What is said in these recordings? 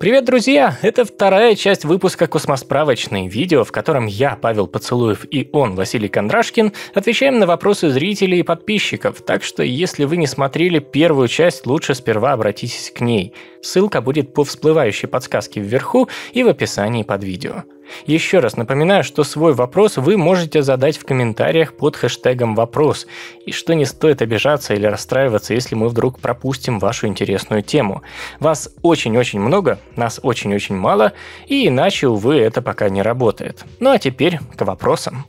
Привет, друзья! Это вторая часть выпуска космосправочное видео, в котором я, Павел Поцелуев и он, Василий Кондрашкин, отвечаем на вопросы зрителей и подписчиков, так что если вы не смотрели первую часть, лучше сперва обратитесь к ней. Ссылка будет по всплывающей подсказке вверху и в описании под видео. Еще раз напоминаю, что свой вопрос вы можете задать в комментариях под хэштегом «вопрос», и что не стоит обижаться или расстраиваться, если мы вдруг пропустим вашу интересную тему. Вас очень-очень много, нас очень-очень мало, и иначе, увы, это пока не работает. Ну а теперь к вопросам.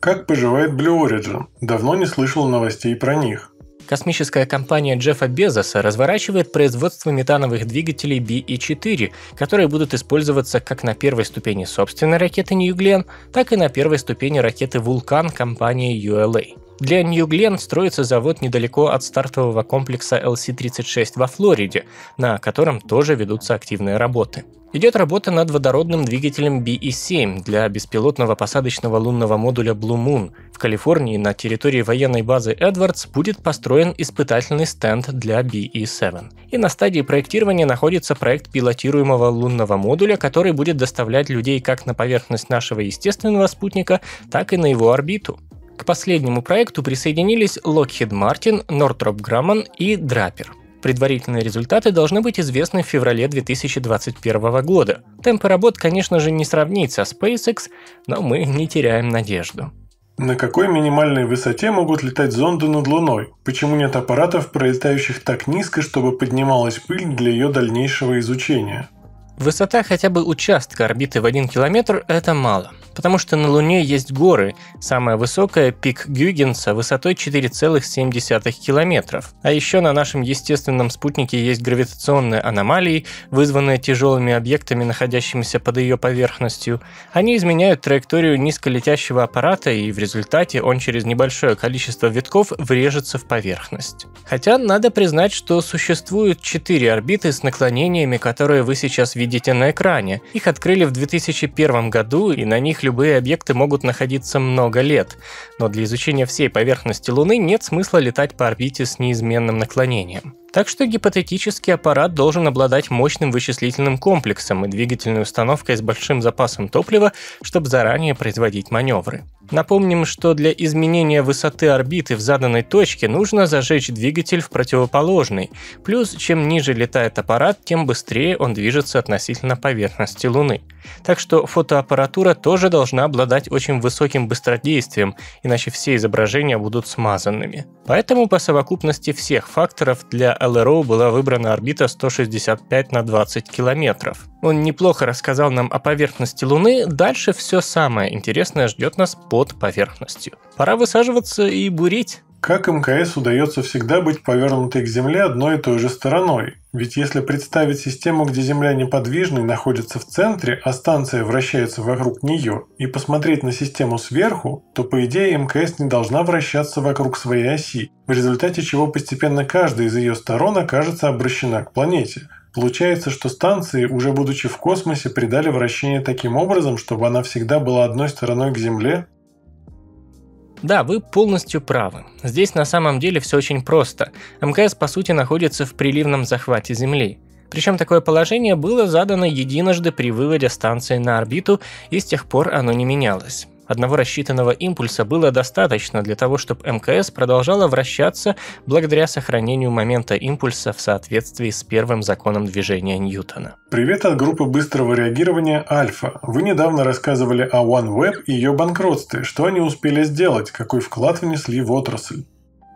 как поживает Blue Origin? Давно не слышал новостей про них. Космическая компания Джеффа Безоса разворачивает производство метановых двигателей BE-4, которые будут использоваться как на первой ступени собственной ракеты New Glenn, так и на первой ступени ракеты Vulcan компании ULA. Для New Glenn строится завод недалеко от стартового комплекса LC-36 во Флориде, на котором тоже ведутся активные работы. Идет работа над водородным двигателем BE-7 для беспилотного посадочного лунного модуля Blue Moon. В Калифорнии на территории военной базы Эдвардс будет построен испытательный стенд для BE-7. И на стадии проектирования находится проект пилотируемого лунного модуля, который будет доставлять людей как на поверхность нашего естественного спутника, так и на его орбиту. К последнему проекту присоединились Lockheed Martin, Northrop Grumman и Draper – Предварительные результаты должны быть известны в феврале 2021 года. Темпы работ, конечно же, не сравнить с SpaceX, но мы не теряем надежду. На какой минимальной высоте могут летать зонды над Луной? Почему нет аппаратов, пролетающих так низко, чтобы поднималась пыль для ее дальнейшего изучения? Высота хотя бы участка орбиты в 1 километр – это мало. Потому что на Луне есть горы. Самая высокая – пик Гюгенса высотой 4,7 километров. А еще на нашем естественном спутнике есть гравитационные аномалии, вызванные тяжелыми объектами, находящимися под ее поверхностью. Они изменяют траекторию низколетящего аппарата, и в результате он через небольшое количество витков врежется в поверхность. Хотя надо признать, что существуют четыре орбиты с наклонениями, которые вы сейчас видите на экране. Их открыли в 2001 году, и на них любые объекты могут находиться много лет, но для изучения всей поверхности Луны нет смысла летать по орбите с неизменным наклонением. Так что гипотетический аппарат должен обладать мощным вычислительным комплексом и двигательной установкой с большим запасом топлива, чтобы заранее производить маневры. Напомним, что для изменения высоты орбиты в заданной точке нужно зажечь двигатель в противоположный. Плюс, чем ниже летает аппарат, тем быстрее он движется относительно поверхности Луны. Так что фотоаппаратура тоже должна обладать очень высоким быстродействием, иначе все изображения будут смазанными. Поэтому по совокупности всех факторов для ЛРО была выбрана орбита 165 на 20 километров. Он неплохо рассказал нам о поверхности Луны, дальше все самое интересное ждет нас под поверхностью. Пора высаживаться и бурить. Как МКС удается всегда быть повернутой к Земле одной и той же стороной? Ведь если представить систему, где Земля неподвижной находится в центре, а станция вращается вокруг нее, и посмотреть на систему сверху, то по идее МКС не должна вращаться вокруг своей оси, в результате чего постепенно каждая из ее сторон окажется обращена к планете. Получается, что станции, уже будучи в космосе, придали вращение таким образом, чтобы она всегда была одной стороной к Земле, да, вы полностью правы. Здесь на самом деле все очень просто. МКС по сути находится в приливном захвате Земли. Причем такое положение было задано единожды при выводе станции на орбиту, и с тех пор оно не менялось. Одного рассчитанного импульса было достаточно для того, чтобы МКС продолжала вращаться благодаря сохранению момента импульса в соответствии с первым законом движения Ньютона. Привет от группы быстрого реагирования «Альфа». Вы недавно рассказывали о OneWeb и ее банкротстве, что они успели сделать, какой вклад внесли в отрасль.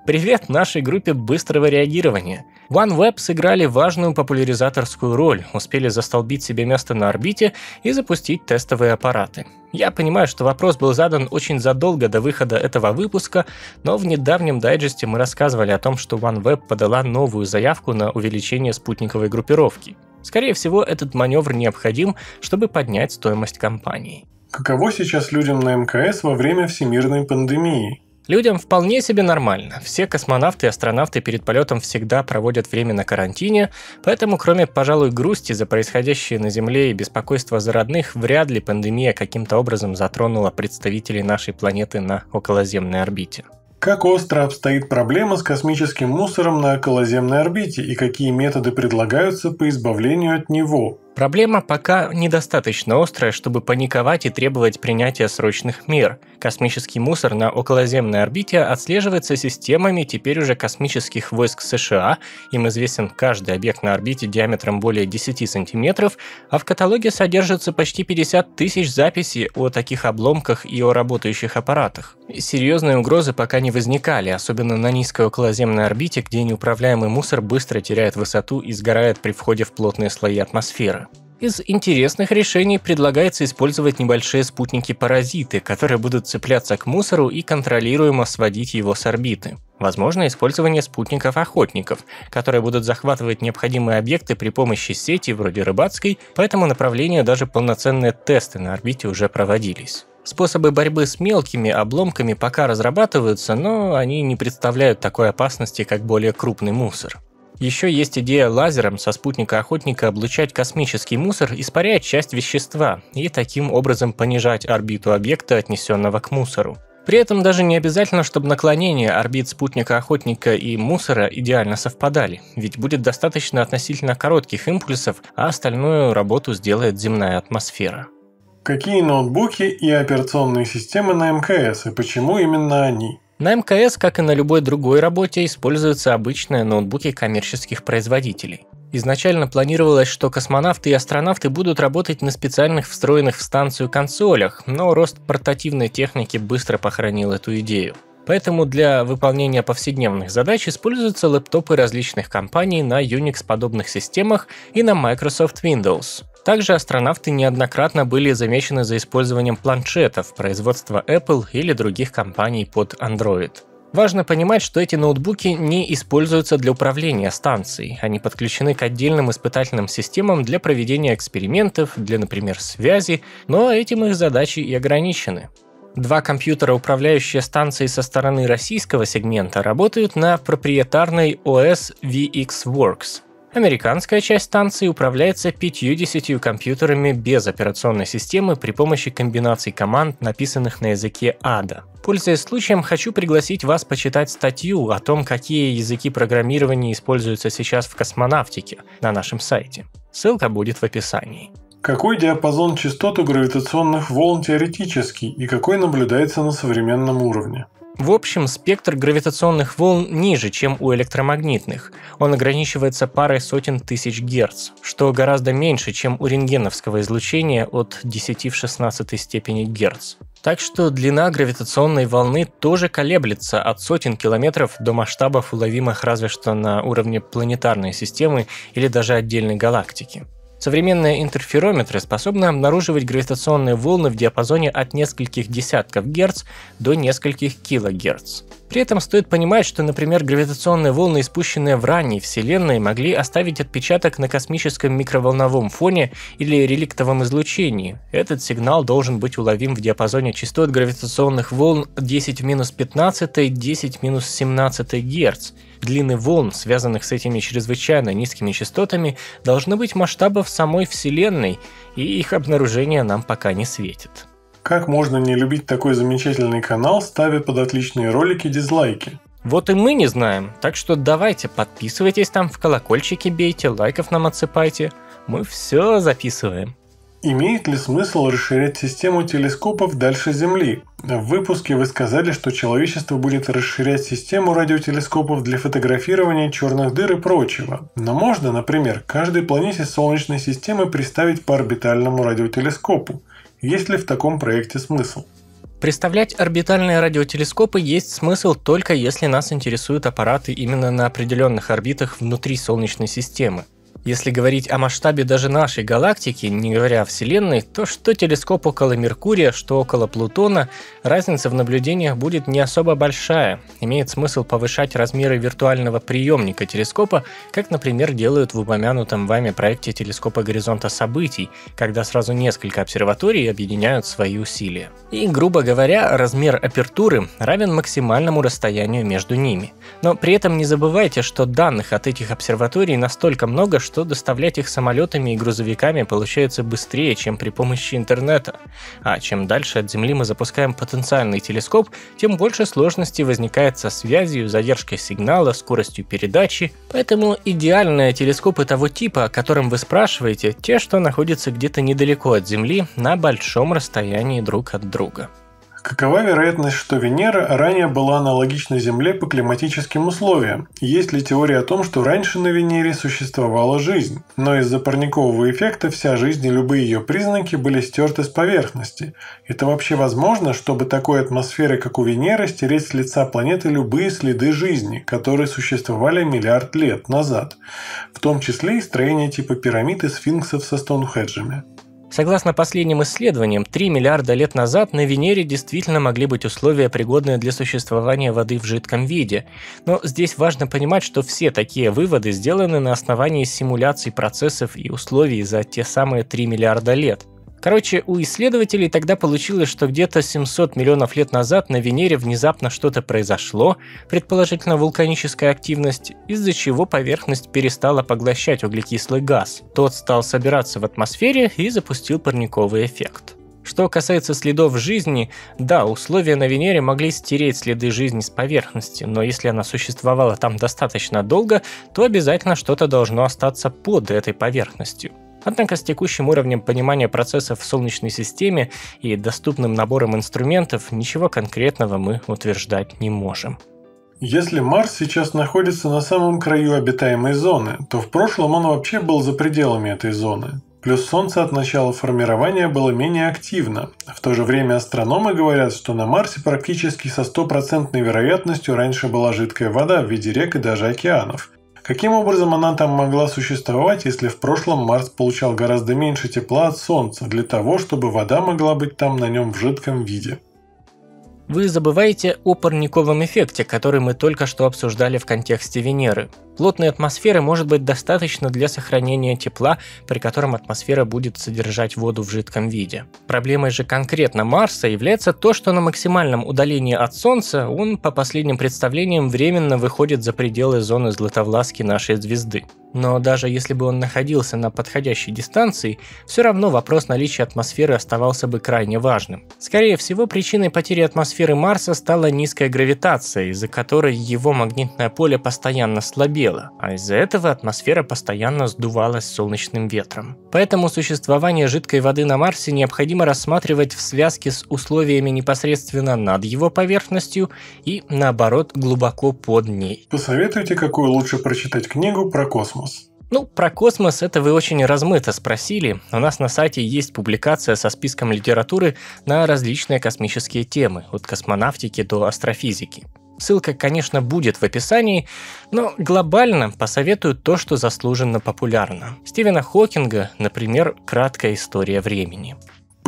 Привет нашей группе быстрого реагирования. OneWeb сыграли важную популяризаторскую роль, успели застолбить себе место на орбите и запустить тестовые аппараты. Я понимаю, что вопрос был задан очень задолго до выхода этого выпуска, но в недавнем дайджесте мы рассказывали о том, что OneWeb подала новую заявку на увеличение спутниковой группировки. Скорее всего, этот маневр необходим, чтобы поднять стоимость компании. Каково сейчас людям на МКС во время всемирной пандемии? Людям вполне себе нормально. Все космонавты и астронавты перед полетом всегда проводят время на карантине, поэтому кроме, пожалуй, грусти за происходящее на Земле и беспокойства за родных, вряд ли пандемия каким-то образом затронула представителей нашей планеты на околоземной орбите. Как остро обстоит проблема с космическим мусором на околоземной орбите и какие методы предлагаются по избавлению от него? Проблема пока недостаточно острая, чтобы паниковать и требовать принятия срочных мер. Космический мусор на околоземной орбите отслеживается системами теперь уже космических войск США, им известен каждый объект на орбите диаметром более 10 сантиметров, а в каталоге содержится почти 50 тысяч записей о таких обломках и о работающих аппаратах. Серьезные угрозы пока не возникали, особенно на низкой околоземной орбите, где неуправляемый мусор быстро теряет высоту и сгорает при входе в плотные слои атмосферы. Из интересных решений предлагается использовать небольшие спутники-паразиты, которые будут цепляться к мусору и контролируемо сводить его с орбиты. Возможно использование спутников-охотников, которые будут захватывать необходимые объекты при помощи сети вроде рыбацкой, по этому направлению даже полноценные тесты на орбите уже проводились. Способы борьбы с мелкими обломками пока разрабатываются, но они не представляют такой опасности, как более крупный мусор. Еще есть идея лазером со спутника охотника облучать космический мусор, испаряя часть вещества, и таким образом понижать орбиту объекта, отнесенного к мусору. При этом даже не обязательно, чтобы наклонения орбит спутника охотника и мусора идеально совпадали, ведь будет достаточно относительно коротких импульсов, а остальную работу сделает земная атмосфера. Какие ноутбуки и операционные системы на МКС и почему именно они? На МКС, как и на любой другой работе, используются обычные ноутбуки коммерческих производителей. Изначально планировалось, что космонавты и астронавты будут работать на специальных встроенных в станцию консолях, но рост портативной техники быстро похоронил эту идею. Поэтому для выполнения повседневных задач используются лэптопы различных компаний на Unix-подобных системах и на Microsoft Windows. Также астронавты неоднократно были замечены за использованием планшетов производства Apple или других компаний под Android. Важно понимать, что эти ноутбуки не используются для управления станцией. Они подключены к отдельным испытательным системам для проведения экспериментов, для, например, связи, но этим их задачи и ограничены. Два компьютера, управляющие станцией со стороны российского сегмента, работают на проприетарной OS VXWorks, Американская часть станции управляется 50 компьютерами без операционной системы при помощи комбинаций команд, написанных на языке Ада. Пользуясь случаем, хочу пригласить вас почитать статью о том, какие языки программирования используются сейчас в космонавтике на нашем сайте. Ссылка будет в описании. Какой диапазон частот у гравитационных волн теоретический и какой наблюдается на современном уровне? В общем, спектр гравитационных волн ниже, чем у электромагнитных. Он ограничивается парой сотен тысяч герц, что гораздо меньше, чем у рентгеновского излучения от 10 в 16 степени герц. Так что длина гравитационной волны тоже колеблется от сотен километров до масштабов, уловимых разве что на уровне планетарной системы или даже отдельной галактики. Современные интерферометры способны обнаруживать гравитационные волны в диапазоне от нескольких десятков герц до нескольких килогерц. При этом стоит понимать, что, например, гравитационные волны, испущенные в ранней Вселенной, могли оставить отпечаток на космическом микроволновом фоне или реликтовом излучении. Этот сигнал должен быть уловим в диапазоне частот гравитационных волн 10 в минус 15, 10 в минус 17 герц. Длины волн, связанных с этими чрезвычайно низкими частотами, должны быть масштабов самой Вселенной, и их обнаружение нам пока не светит. Как можно не любить такой замечательный канал, ставя под отличные ролики дизлайки? Вот и мы не знаем, так что давайте подписывайтесь там, в колокольчики бейте, лайков нам отсыпайте. Мы все записываем. Имеет ли смысл расширять систему телескопов дальше Земли? В выпуске вы сказали, что человечество будет расширять систему радиотелескопов для фотографирования черных дыр и прочего. Но можно, например, каждой планете Солнечной системы приставить по орбитальному радиотелескопу. Есть ли в таком проекте смысл? Представлять орбитальные радиотелескопы есть смысл только если нас интересуют аппараты именно на определенных орбитах внутри Солнечной системы. Если говорить о масштабе даже нашей галактики, не говоря о Вселенной, то что телескоп около Меркурия, что около Плутона, разница в наблюдениях будет не особо большая. Имеет смысл повышать размеры виртуального приемника телескопа, как, например, делают в упомянутом вами проекте телескопа горизонта событий, когда сразу несколько обсерваторий объединяют свои усилия. И, грубо говоря, размер апертуры равен максимальному расстоянию между ними. Но при этом не забывайте, что данных от этих обсерваторий настолько много, что доставлять их самолетами и грузовиками получается быстрее, чем при помощи интернета. А чем дальше от Земли мы запускаем потенциальный телескоп, тем больше сложностей возникает со связью, задержкой сигнала, скоростью передачи. Поэтому идеальные телескопы того типа, о котором вы спрашиваете, те, что находятся где-то недалеко от Земли, на большом расстоянии друг от друга. Какова вероятность, что Венера ранее была аналогична Земле по климатическим условиям? Есть ли теория о том, что раньше на Венере существовала жизнь, но из-за парникового эффекта вся жизнь и любые ее признаки были стерты с поверхности? Это вообще возможно, чтобы такой атмосферы, как у Венеры, стереть с лица планеты любые следы жизни, которые существовали миллиард лет назад, в том числе и строение типа пирамид и сфинксов со Стоунхеджами? Согласно последним исследованиям, 3 миллиарда лет назад на Венере действительно могли быть условия, пригодные для существования воды в жидком виде. Но здесь важно понимать, что все такие выводы сделаны на основании симуляций процессов и условий за те самые 3 миллиарда лет – Короче, у исследователей тогда получилось, что где-то 700 миллионов лет назад на Венере внезапно что-то произошло, предположительно вулканическая активность, из-за чего поверхность перестала поглощать углекислый газ. Тот стал собираться в атмосфере и запустил парниковый эффект. Что касается следов жизни, да, условия на Венере могли стереть следы жизни с поверхности, но если она существовала там достаточно долго, то обязательно что-то должно остаться под этой поверхностью. Однако с текущим уровнем понимания процессов в Солнечной системе и доступным набором инструментов ничего конкретного мы утверждать не можем. Если Марс сейчас находится на самом краю обитаемой зоны, то в прошлом он вообще был за пределами этой зоны. Плюс Солнце от начала формирования было менее активно. В то же время астрономы говорят, что на Марсе практически со стопроцентной вероятностью раньше была жидкая вода в виде рек и даже океанов. Каким образом она там могла существовать, если в прошлом Марс получал гораздо меньше тепла от Солнца для того, чтобы вода могла быть там на нем в жидком виде? Вы забываете о парниковом эффекте, который мы только что обсуждали в контексте Венеры – Плотной атмосферы может быть достаточно для сохранения тепла, при котором атмосфера будет содержать воду в жидком виде. Проблемой же конкретно Марса является то, что на максимальном удалении от Солнца он, по последним представлениям, временно выходит за пределы зоны златовласки нашей звезды. Но даже если бы он находился на подходящей дистанции, все равно вопрос наличия атмосферы оставался бы крайне важным. Скорее всего, причиной потери атмосферы Марса стала низкая гравитация, из-за которой его магнитное поле постоянно слабело, потеплело, а из-за этого атмосфера постоянно сдувалась солнечным ветром. Поэтому существование жидкой воды на Марсе необходимо рассматривать в связке с условиями непосредственно над его поверхностью и, наоборот, глубоко под ней. Посоветуйте, какую лучше прочитать книгу про космос? Ну, про космос это вы очень размыто спросили. У нас на сайте есть публикация со списком литературы на различные космические темы, от космонавтики до астрофизики. Ссылка, конечно, будет в описании, но глобально посоветую то, что заслуженно популярно. Стивена Хокинга, например, «Краткая история времени».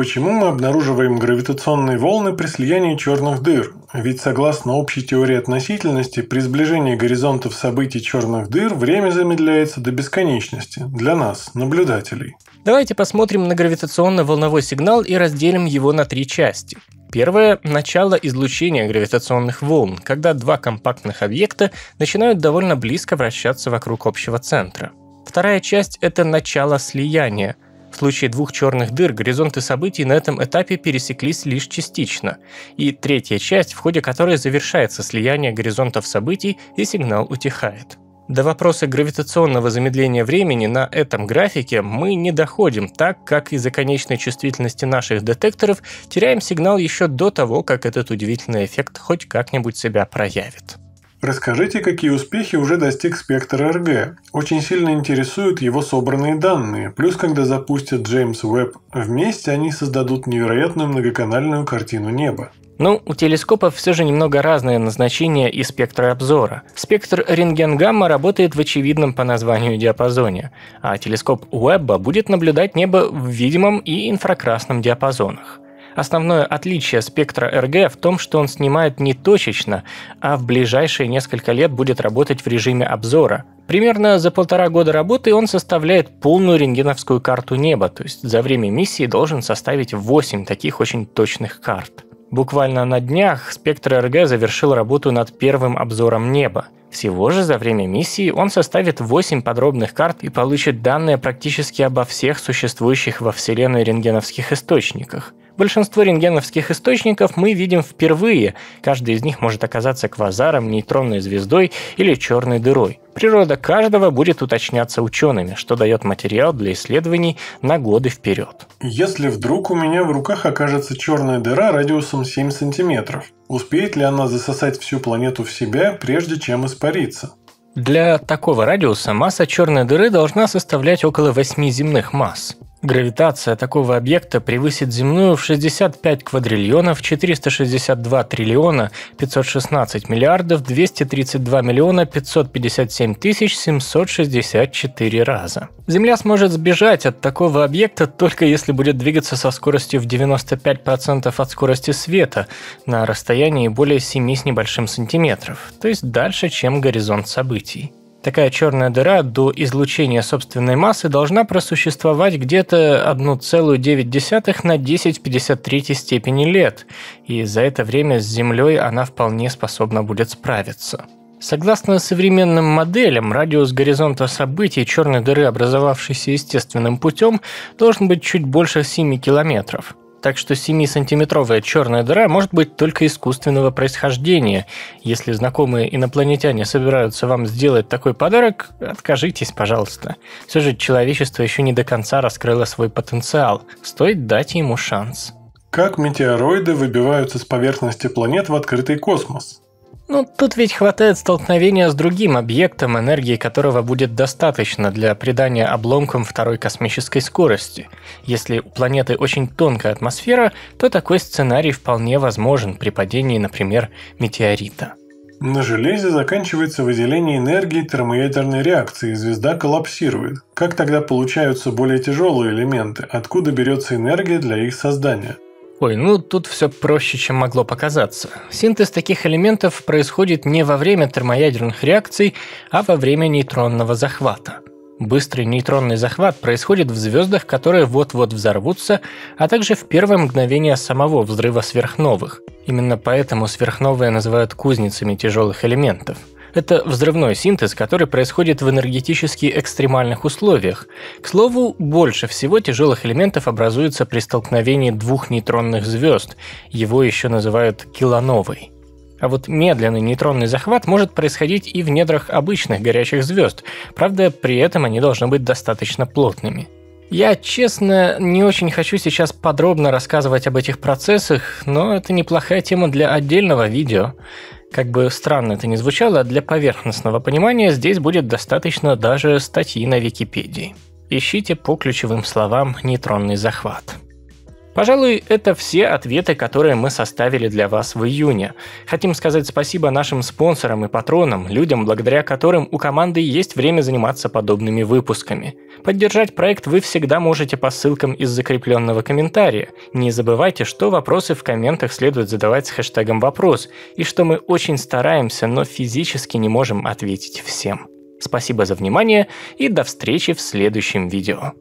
Почему мы обнаруживаем гравитационные волны при слиянии черных дыр? Ведь согласно общей теории относительности, при сближении горизонтов событий черных дыр время замедляется до бесконечности для нас, наблюдателей. Давайте посмотрим на гравитационно-волновой сигнал и разделим его на три части. Первое – начало излучения гравитационных волн, когда два компактных объекта начинают довольно близко вращаться вокруг общего центра. Вторая часть – это начало слияния – в случае двух черных дыр горизонты событий на этом этапе пересеклись лишь частично, и третья часть, в ходе которой завершается слияние горизонтов событий и сигнал утихает. До вопроса гравитационного замедления времени на этом графике мы не доходим, так как из-за конечной чувствительности наших детекторов теряем сигнал еще до того, как этот удивительный эффект хоть как-нибудь себя проявит. Расскажите, какие успехи уже достиг спектр РГ. Очень сильно интересуют его собранные данные. Плюс, когда запустят Джеймс Уэбб вместе, они создадут невероятную многоканальную картину неба. Ну, у телескопов все же немного разное назначение и спектр обзора. Спектр рентген-гамма работает в очевидном по названию диапазоне, а телескоп Уэбба будет наблюдать небо в видимом и инфракрасном диапазонах. Основное отличие спектра РГ в том, что он снимает не точечно, а в ближайшие несколько лет будет работать в режиме обзора. Примерно за полтора года работы он составляет полную рентгеновскую карту неба, то есть за время миссии должен составить 8 таких очень точных карт. Буквально на днях спектр РГ завершил работу над первым обзором неба. Всего же за время миссии он составит 8 подробных карт и получит данные практически обо всех существующих во Вселенной рентгеновских источниках. Большинство рентгеновских источников мы видим впервые. Каждый из них может оказаться квазаром, нейтронной звездой или черной дырой. Природа каждого будет уточняться учеными, что дает материал для исследований на годы вперед. Если вдруг у меня в руках окажется черная дыра радиусом 7 сантиметров, успеет ли она засосать всю планету в себя, прежде чем испариться? Для такого радиуса масса черной дыры должна составлять около 8 земных масс. Гравитация такого объекта превысит земную в 65 квадриллионов 462 триллиона 516 миллиардов 232 миллиона 557 тысяч 764 раза. Земля сможет сбежать от такого объекта только если будет двигаться со скоростью в 95% от скорости света на расстоянии более 7 с небольшим сантиметров, то есть дальше, чем горизонт событий. Такая черная дыра до излучения собственной массы должна просуществовать где-то 1,9 на 1053 степени лет, и за это время с Землей она вполне способна будет справиться. Согласно современным моделям, радиус горизонта событий черной дыры, образовавшейся естественным путем, должен быть чуть больше 7 километров. Так что 7-сантиметровая черная дыра может быть только искусственного происхождения. Если знакомые инопланетяне собираются вам сделать такой подарок, откажитесь, пожалуйста. Все же человечество еще не до конца раскрыло свой потенциал. Стоит дать ему шанс. Как метеороиды выбиваются с поверхности планет в открытый космос? Ну, тут ведь хватает столкновения с другим объектом, энергии которого будет достаточно для придания обломкам второй космической скорости. Если у планеты очень тонкая атмосфера, то такой сценарий вполне возможен при падении, например, метеорита. На железе заканчивается выделение энергии термоядерной реакции, и звезда коллапсирует. Как тогда получаются более тяжелые элементы? Откуда берется энергия для их создания? Ой, ну тут все проще, чем могло показаться. Синтез таких элементов происходит не во время термоядерных реакций, а во время нейтронного захвата. Быстрый нейтронный захват происходит в звездах, которые вот-вот взорвутся, а также в первое мгновение самого взрыва сверхновых. Именно поэтому сверхновые называют кузницами тяжелых элементов – это взрывной синтез, который происходит в энергетически экстремальных условиях. К слову, больше всего тяжелых элементов образуется при столкновении двух нейтронных звезд. Его еще называют килоновой. А вот медленный нейтронный захват может происходить и в недрах обычных горячих звезд, правда, при этом они должны быть достаточно плотными. Я, честно, не очень хочу сейчас подробно рассказывать об этих процессах, но это неплохая тема для отдельного видео. Как бы странно это ни звучало, для поверхностного понимания здесь будет достаточно даже статьи на Википедии. Ищите по ключевым словам «нейтронный захват». Пожалуй, это все ответы, которые мы составили для вас в июне. Хотим сказать спасибо нашим спонсорам и патронам, людям, благодаря которым у команды есть время заниматься подобными выпусками. Поддержать проект вы всегда можете по ссылкам из закрепленного комментария. Не забывайте, что вопросы в комментах следует задавать с хэштегом «вопрос», и что мы очень стараемся, но физически не можем ответить всем. Спасибо за внимание и до встречи в следующем видео.